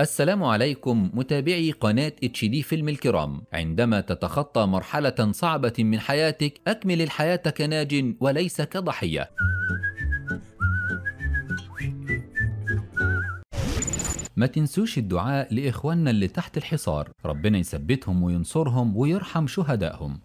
السلام عليكم متابعي قناة اتش دي فيلم الكرام عندما تتخطى مرحلة صعبة من حياتك أكمل الحياة كناج وليس كضحية ما تنسوش الدعاء لإخواننا اللي تحت الحصار ربنا يثبتهم وينصرهم ويرحم شهدائهم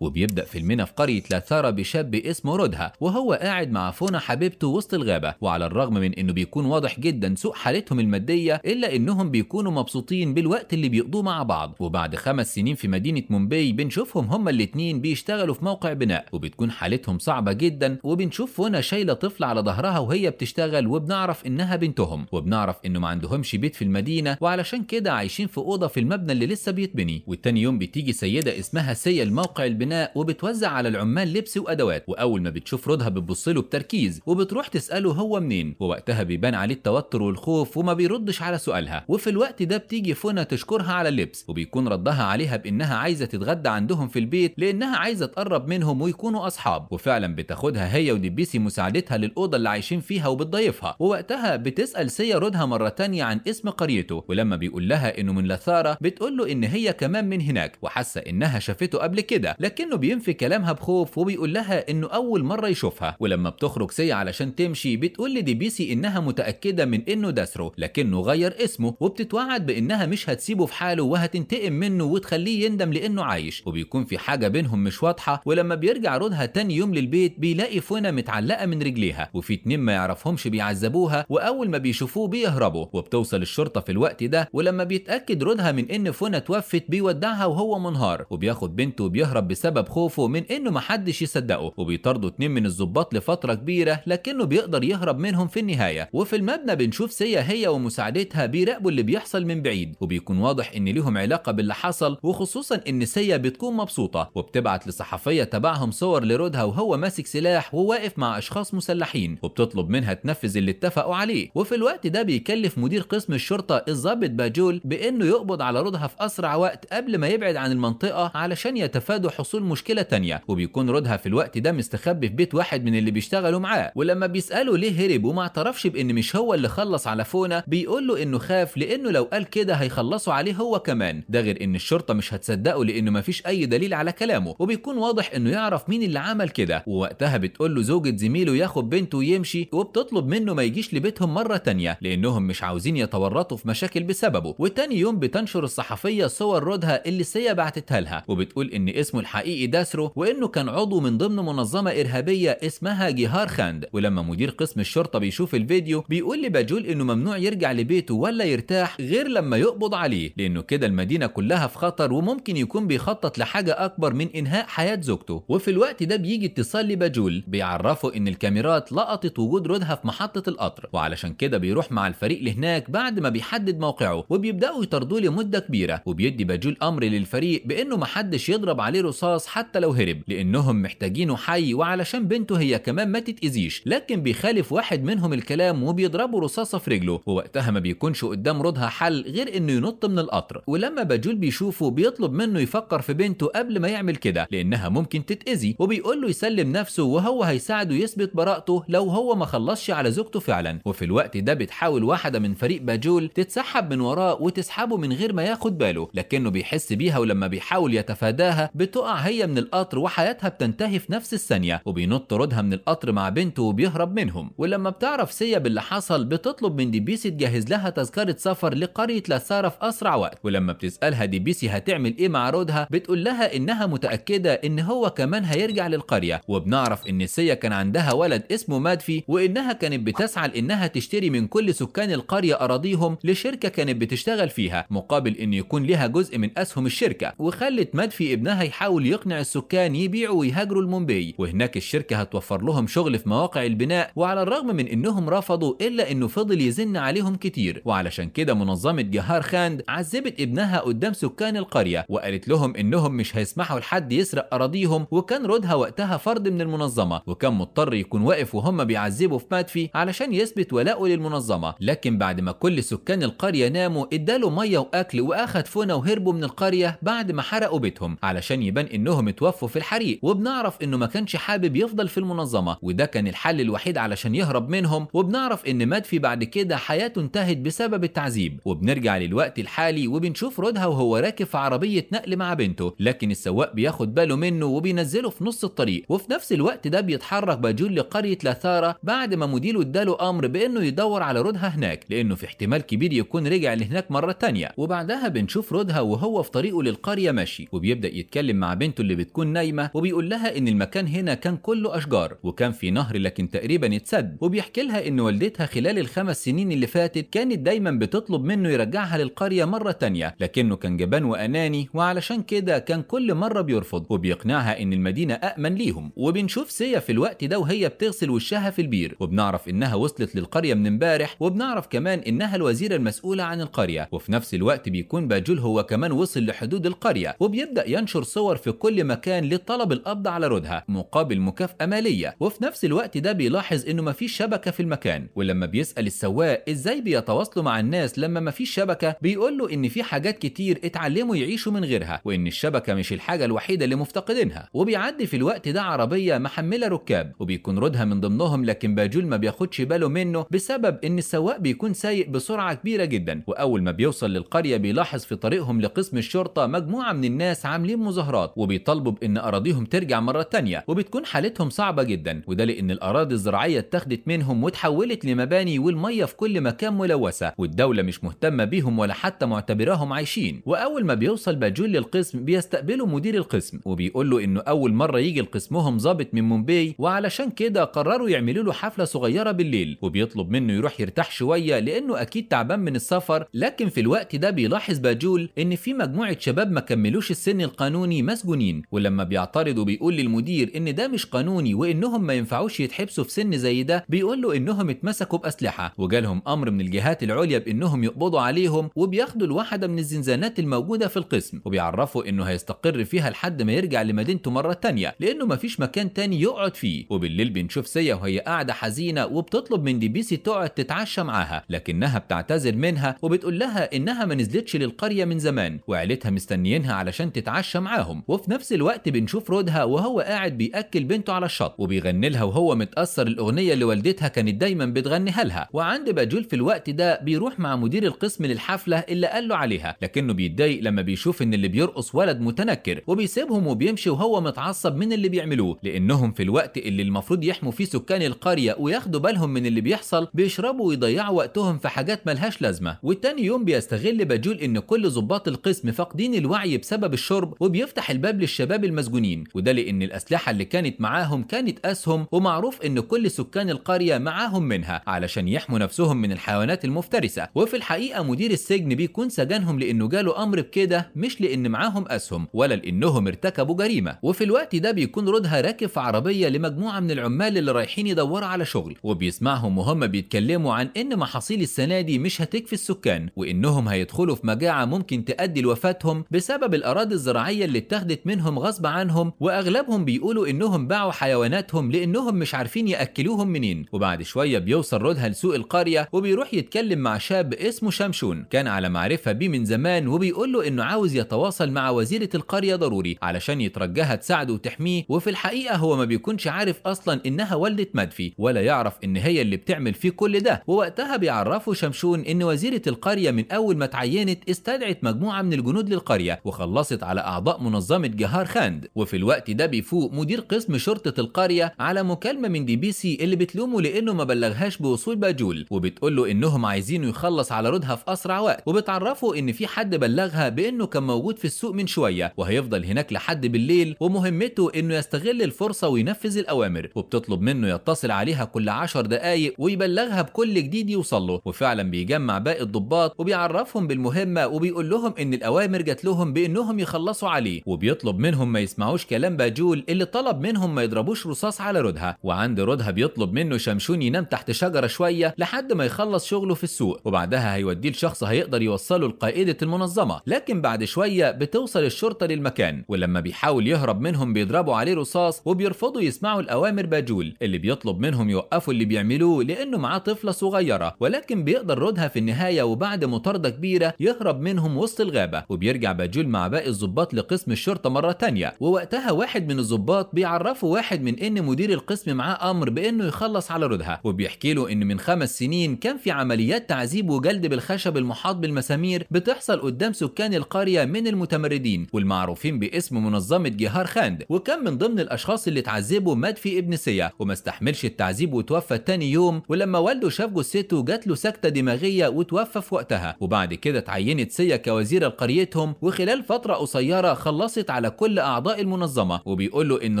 وبيبدأ فيلمنا في قرية لاثارا بشاب اسمه رودها وهو قاعد مع فونا حبيبته وسط الغابة وعلى الرغم من انه بيكون واضح جدا سوء حالتهم المادية الا انهم بيكونوا مبسوطين بالوقت اللي بيقضوه مع بعض وبعد خمس سنين في مدينة مومباي بنشوفهم هما الاتنين بيشتغلوا في موقع بناء وبتكون حالتهم صعبة جدا وبنشوف فونا شايلة طفل على ظهرها وهي بتشتغل وبنعرف انها بنتهم وبنعرف انه ما عندهمش بيت في المدينة وعلشان كده عايشين في اوضة في المبنى اللي لسه بيتبني والتاني يوم بتيجي سيدة اسمها سيا الموقع البناء البناء وبتوزع على العمال لبس وادوات واول ما بتشوف رضا بتبص له بتركيز وبتروح تساله هو منين ووقتها بيبان عليه التوتر والخوف وما بيردش على سؤالها وفي الوقت ده بتيجي فونا تشكرها على اللبس وبيكون ردها عليها بانها عايزه تتغدى عندهم في البيت لانها عايزه تقرب منهم ويكونوا اصحاب وفعلا بتاخدها هي ودبيسي مساعدتها للاوضه اللي عايشين فيها وبتضيفها ووقتها بتسال سيا رودها مره تانية عن اسم قريته ولما بيقول لها انه من لثاره بتقول له ان هي كمان من هناك وحاسه انها شافته قبل كده لكن لكنه بينفي كلامها بخوف وبيقول لها انه اول مره يشوفها ولما بتخرج سيا علشان تمشي بتقول لدي بيسي انها متاكده من انه داسرو لكنه غير اسمه وبتتوعد بانها مش هتسيبه في حاله وهتنتقم منه وتخليه يندم لانه عايش وبيكون في حاجه بينهم مش واضحه ولما بيرجع رودها تاني يوم للبيت بيلاقي فونا متعلقه من رجليها وفي اتنين ما يعرفهمش بيعذبوها واول ما بيشوفوه بيهربوا وبتوصل الشرطه في الوقت ده ولما بيتاكد رودها من ان فونا توفت بيودعها وهو منهار وبياخد بنته وبيهرب بس بسبب خوفه من انه محدش يصدقه وبيطاردوا اتنين من الظباط لفتره كبيره لكنه بيقدر يهرب منهم في النهايه وفي المبنى بنشوف سيا هي ومساعدتها بيراقبوا اللي بيحصل من بعيد وبيكون واضح ان ليهم علاقه باللي حصل وخصوصا ان سيا بتكون مبسوطه وبتبعت لصحفيه تبعهم صور لرودها وهو ماسك سلاح وواقف مع اشخاص مسلحين وبتطلب منها تنفذ اللي اتفقوا عليه وفي الوقت ده بيكلف مدير قسم الشرطه الضابط باجول بانه يقبض على رودها في اسرع وقت قبل ما يبعد عن المنطقه علشان يتفادوا حصول بيحصل مشكله تانية وبيكون رودها في الوقت ده مستخبي في بيت واحد من اللي بيشتغلوا معاه ولما بيساله ليه هرب وما اعترفش بان مش هو اللي خلص على فونا بيقول له انه خاف لانه لو قال كده هيخلصوا عليه هو كمان ده غير ان الشرطه مش هتصدقه لانه مفيش اي دليل على كلامه وبيكون واضح انه يعرف مين اللي عمل كده ووقتها بتقول له زوجة زميله ياخد بنته ويمشي وبتطلب منه ما يجيش لبيتهم مرة تانية لأنهم مش عاوزين يتورطوا في مشاكل بسببه وتاني يوم بتنشر الصحفية صور رودها اللي سيا بعتتها لها وبتقول إن اسمه الحقيقي حقيقي داسرو وانه كان عضو من ضمن منظمه ارهابيه اسمها جهار خاند ولما مدير قسم الشرطه بيشوف الفيديو بيقول لباجول انه ممنوع يرجع لبيته ولا يرتاح غير لما يقبض عليه لانه كده المدينه كلها في خطر وممكن يكون بيخطط لحاجه اكبر من انهاء حياه زوجته وفي الوقت ده بيجي اتصال لباجول بيعرفه ان الكاميرات لقطت وجود رودها في محطه القطر وعلشان كده بيروح مع الفريق لهناك بعد ما بيحدد موقعه وبيبداوا يطردوه لمده كبيره وبيدي باجول امر للفريق بانه محدش يضرب عليه رصاص خلاص حتى لو هرب لانهم محتاجينه حي وعلشان بنته هي كمان ما تتاذيش لكن بيخالف واحد منهم الكلام وبيضربه رصاصه في رجله ووقتها ما بيكونش قدام رودها حل غير انه ينط من القطر ولما باجول بيشوفه بيطلب منه يفكر في بنته قبل ما يعمل كده لانها ممكن تتاذي وبيقول له يسلم نفسه وهو هيساعده يثبت براءته لو هو ما خلصش على زوجته فعلا وفي الوقت ده بتحاول واحده من فريق باجول تتسحب من وراه وتسحبه من غير ما ياخد باله لكنه بيحس بيها ولما بيحاول يتفاداها بتقع هي من القطر وحياتها بتنتهي في نفس الثانية وبينط رودها من القطر مع بنته وبيهرب منهم ولما بتعرف سيا باللي حصل بتطلب من ديبيسي تجهز لها تذكرة سفر لقرية لاسارا في أسرع وقت ولما بتسألها ديبيسي هتعمل إيه مع رودها بتقول لها إنها متأكدة إن هو كمان هيرجع للقرية وبنعرف إن سيا كان عندها ولد اسمه مادفي وإنها كانت بتسعى لإنها تشتري من كل سكان القرية أراضيهم لشركة كانت بتشتغل فيها مقابل إن يكون لها جزء من أسهم الشركة وخلت مادفي ابنها يحاول يقنع السكان يبيعوا ويهاجروا لمومباي وهناك الشركه هتوفر لهم شغل في مواقع البناء وعلى الرغم من انهم رفضوا الا انه فضل يزن عليهم كتير وعلشان كده منظمه جهار خاند عذبت ابنها قدام سكان القريه وقالت لهم انهم مش هيسمحوا لحد يسرق اراضيهم وكان رودها وقتها فرد من المنظمه وكان مضطر يكون واقف وهم بيعذبوا في ماتفي علشان يثبت ولاؤه للمنظمه لكن بعد ما كل سكان القريه ناموا اداله ميه واكل واخد فونا وهربوا من القريه بعد ما حرقوا بيتهم علشان يبان ان انهم توفوا في الحريق وبنعرف انه ما كانش حابب يفضل في المنظمه وده كان الحل الوحيد علشان يهرب منهم وبنعرف ان مدفي بعد كده حياته انتهت بسبب التعذيب وبنرجع للوقت الحالي وبنشوف رودها وهو راكب في عربيه نقل مع بنته لكن السواق بياخد باله منه وبينزله في نص الطريق وفي نفس الوقت ده بيتحرك باجول لقريه لاثارا بعد ما مديره اداله امر بانه يدور على رودها هناك لانه في احتمال كبير يكون رجع لهناك مره تانية وبعدها بنشوف رودها وهو في طريقه للقريه ماشي وبيبدا يتكلم مع بنته بنته اللي بتكون نايمه وبيقول لها ان المكان هنا كان كله اشجار وكان في نهر لكن تقريبا اتسد وبيحكي لها ان والدتها خلال الخمس سنين اللي فاتت كانت دايما بتطلب منه يرجعها للقريه مره تانية لكنه كان جبان واناني وعلشان كده كان كل مره بيرفض وبيقنعها ان المدينه امن ليهم وبنشوف سيا في الوقت ده وهي بتغسل وشها في البير وبنعرف انها وصلت للقريه من امبارح وبنعرف كمان انها الوزيره المسؤوله عن القريه وفي نفس الوقت بيكون باجول هو كمان وصل لحدود القريه وبيبدا ينشر صور في لكل مكان للطلب القبض على رودها مقابل مكافأة مالية وفي نفس الوقت ده بيلاحظ انه مفيش شبكة في المكان ولما بيسأل السواق ازاي بيتواصلوا مع الناس لما مفيش شبكة بيقول له ان في حاجات كتير اتعلموا يعيشوا من غيرها وان الشبكة مش الحاجة الوحيدة اللي مفتقدينها وبيعدي في الوقت ده عربية محملة ركاب وبيكون رودها من ضمنهم لكن باجول ما بياخدش باله منه بسبب ان السواق بيكون سايق بسرعة كبيرة جدا واول ما بيوصل للقرية بيلاحظ في طريقهم لقسم الشرطة مجموعة من الناس عاملين مظاهرات وبيطالبوا بان اراضيهم ترجع مره تانية وبتكون حالتهم صعبه جدا وده لان الاراضي الزراعيه اتاخدت منهم وتحولت لمباني والميه في كل مكان ملوثه والدوله مش مهتمه بيهم ولا حتى معتبراهم عايشين واول ما بيوصل باجول للقسم بيستقبله مدير القسم وبيقول له انه اول مره يجي لقسمهم ظابط من مومباي وعلشان كده قرروا يعملوا له حفله صغيره بالليل وبيطلب منه يروح يرتاح شويه لانه اكيد تعبان من السفر لكن في الوقت ده بيلاحظ باجول ان في مجموعه شباب ما كملوش السن القانوني مسجون مسجونين ولما بيعترضوا بيقول للمدير ان ده مش قانوني وانهم ما ينفعوش يتحبسوا في سن زي ده بيقول له انهم اتمسكوا باسلحه وجالهم امر من الجهات العليا بانهم يقبضوا عليهم وبياخدوا الواحده من الزنزانات الموجوده في القسم وبيعرفوا انه هيستقر فيها لحد ما يرجع لمدينته مره تانية لانه ما فيش مكان تاني يقعد فيه وبالليل بنشوف سيا وهي قاعده حزينه وبتطلب من ديبيسي تقعد تتعشى معاها لكنها بتعتذر منها وبتقول لها انها ما نزلتش للقريه من زمان وعيلتها مستنيينها علشان تتعشى معاهم وفي وفي نفس الوقت بنشوف رودها وهو قاعد بياكل بنته على الشط وبيغني لها وهو متاثر الاغنيه اللي والدتها كانت دايما بتغنيها لها وعند باجول في الوقت ده بيروح مع مدير القسم للحفله اللي قال له عليها لكنه بيتضايق لما بيشوف ان اللي بيرقص ولد متنكر وبيسيبهم وبيمشي وهو متعصب من اللي بيعملوه لانهم في الوقت اللي المفروض يحموا فيه سكان القريه وياخدوا بالهم من اللي بيحصل بيشربوا ويضيعوا وقتهم في حاجات ملهاش لازمه والتاني يوم بيستغل باجول ان كل ظباط القسم فاقدين الوعي بسبب الشرب وبيفتح الباب الشباب للشباب المسجونين وده لأن الأسلحة اللي كانت معاهم كانت أسهم ومعروف إن كل سكان القرية معاهم منها علشان يحموا نفسهم من الحيوانات المفترسة وفي الحقيقة مدير السجن بيكون سجنهم لأنه جاله أمر بكده مش لأن معاهم أسهم ولا لأنهم ارتكبوا جريمة وفي الوقت ده بيكون رودها راكب في عربية لمجموعة من العمال اللي رايحين يدوروا على شغل وبيسمعهم وهم بيتكلموا عن إن محاصيل السنة دي مش هتكفي السكان وإنهم هيدخلوا في مجاعة ممكن تؤدي لوفاتهم بسبب الأراضي الزراعية اللي اتخذت منهم غصب عنهم واغلبهم بيقولوا انهم باعوا حيواناتهم لانهم مش عارفين ياكلوهم منين وبعد شويه بيوصل رودها لسوق القريه وبيروح يتكلم مع شاب اسمه شمشون كان على معرفه بيه من زمان وبيقول له انه عاوز يتواصل مع وزيره القريه ضروري علشان يترجاها تساعده وتحميه وفي الحقيقه هو ما بيكونش عارف اصلا انها والده مدفي ولا يعرف ان هي اللي بتعمل فيه كل ده ووقتها بيعرفوا شمشون ان وزيره القريه من اول ما تعينت استدعت مجموعه من الجنود للقريه وخلصت على اعضاء منظمه جهار خاند وفي الوقت ده بيفوق مدير قسم شرطة القرية على مكالمة من دي بي سي اللي بتلومه لأنه ما بلغهاش بوصول باجول وبتقول له إنهم عايزينه يخلص على رودها في أسرع وقت وبتعرفه إن في حد بلغها بإنه كان موجود في السوق من شوية وهيفضل هناك لحد بالليل ومهمته إنه يستغل الفرصة وينفذ الأوامر وبتطلب منه يتصل عليها كل 10 دقايق ويبلغها بكل جديد يوصل له وفعلا بيجمع باقي الضباط وبيعرفهم بالمهمة وبيقول لهم إن الأوامر جات لهم بإنهم يخلصوا عليه وبي بيطلب منهم ما يسمعوش كلام باجول اللي طلب منهم ما يضربوش رصاص على رودها وعند رودها بيطلب منه شمشون ينام تحت شجره شويه لحد ما يخلص شغله في السوق وبعدها هيوديه لشخص هيقدر يوصله لقائده المنظمه لكن بعد شويه بتوصل الشرطه للمكان ولما بيحاول يهرب منهم بيضربوا عليه رصاص وبيرفضوا يسمعوا الاوامر باجول اللي بيطلب منهم يوقفوا اللي بيعملوه لانه معاه طفله صغيره ولكن بيقدر رودها في النهايه وبعد مطارده كبيره يهرب منهم وسط الغابه وبيرجع باجول مع باقي الظباط لقسم الشرطه الشرطه مره تانية ووقتها واحد من الظباط بيعرفه واحد من ان مدير القسم معاه امر بانه يخلص على رودها وبيحكي له ان من خمس سنين كان في عمليات تعذيب وجلد بالخشب المحاط بالمسامير بتحصل قدام سكان القريه من المتمردين والمعروفين باسم منظمه جهار خاند وكان من ضمن الاشخاص اللي اتعذبوا مدفي ابن سيا وما استحملش التعذيب وتوفى تاني يوم ولما والده شاف جثته جات له سكته دماغيه وتوفى في وقتها وبعد كده اتعينت سيا كوزيره لقريتهم وخلال فتره قصيره خلصت على كل أعضاء المنظمة وبيقول له إن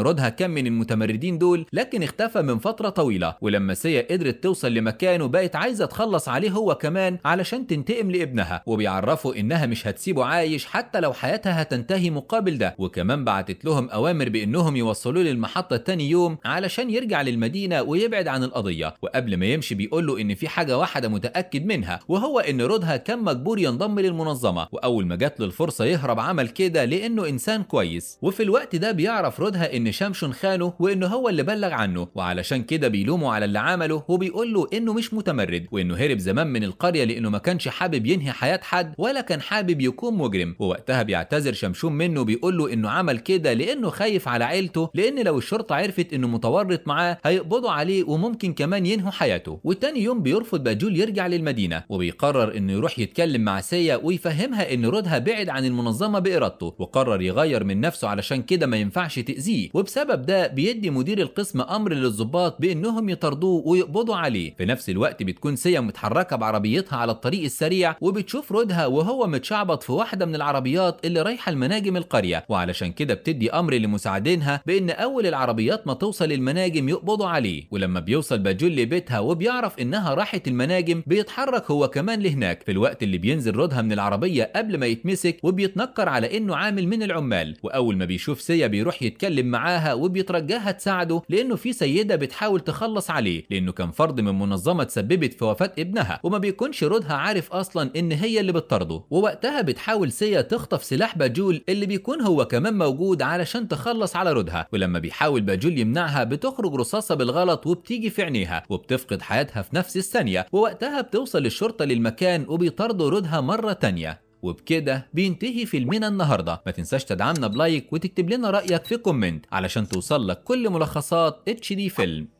رودها كان من المتمردين دول لكن اختفى من فترة طويلة ولما سيا قدرت توصل لمكانه بقت عايزة تخلص عليه هو كمان علشان تنتقم لابنها وبيعرفوا إنها مش هتسيبه عايش حتى لو حياتها هتنتهي مقابل ده وكمان بعتت لهم أوامر بإنهم يوصلوه للمحطة تاني يوم علشان يرجع للمدينة ويبعد عن القضية وقبل ما يمشي بيقول له إن في حاجة واحدة متأكد منها وهو إن رودها كان مجبور ينضم للمنظمة وأول ما جات له الفرصة يهرب عمل كده لأنه إنسان كويس وفي الوقت ده بيعرف رودها ان شمشون خانه وان هو اللي بلغ عنه وعلشان كده بيلومه على اللي عمله وبيقول له انه مش متمرد وانه هرب زمان من القريه لانه ما كانش حابب ينهي حياه حد ولا كان حابب يكون مجرم ووقتها بيعتذر شمشون منه بيقول له انه عمل كده لانه خايف على عيلته لان لو الشرطه عرفت انه متورط معاه هيقبضوا عليه وممكن كمان ينهوا حياته وتاني يوم بيرفض باجول يرجع للمدينه وبيقرر انه يروح يتكلم مع سيا ويفهمها ان رودها بعد عن المنظمه بارادته وقرر يغير صغير من نفسه علشان كده ما ينفعش تأذيه وبسبب ده بيدي مدير القسم أمر للظباط بأنهم يطردوه ويقبضوا عليه في نفس الوقت بتكون سيا متحركة بعربيتها على الطريق السريع وبتشوف رودها وهو متشعبط في واحدة من العربيات اللي رايحة لمناجم القرية وعلشان كده بتدي أمر لمساعدينها بأن أول العربيات ما توصل المناجم يقبضوا عليه ولما بيوصل باجول لبيتها وبيعرف إنها راحت المناجم بيتحرك هو كمان لهناك في الوقت اللي بينزل رودها من العربية قبل ما يتمسك وبيتنكر على إنه عامل من العمال الرجال واول ما بيشوف سيا بيروح يتكلم معاها وبيترجاها تساعده لانه في سيده بتحاول تخلص عليه لانه كان فرد من منظمه تسببت في وفاه ابنها وما بيكونش رودها عارف اصلا ان هي اللي بتطرده ووقتها بتحاول سيا تخطف سلاح باجول اللي بيكون هو كمان موجود علشان تخلص على رودها ولما بيحاول باجول يمنعها بتخرج رصاصه بالغلط وبتيجي في عينيها وبتفقد حياتها في نفس الثانيه ووقتها بتوصل الشرطه للمكان وبيطاردوا رودها مره تانيه وبكده بينتهي فيلمنا النهارده ما تنساش تدعمنا بلايك وتكتب لنا رايك في كومنت علشان توصل لك كل ملخصات اتش دي فيلم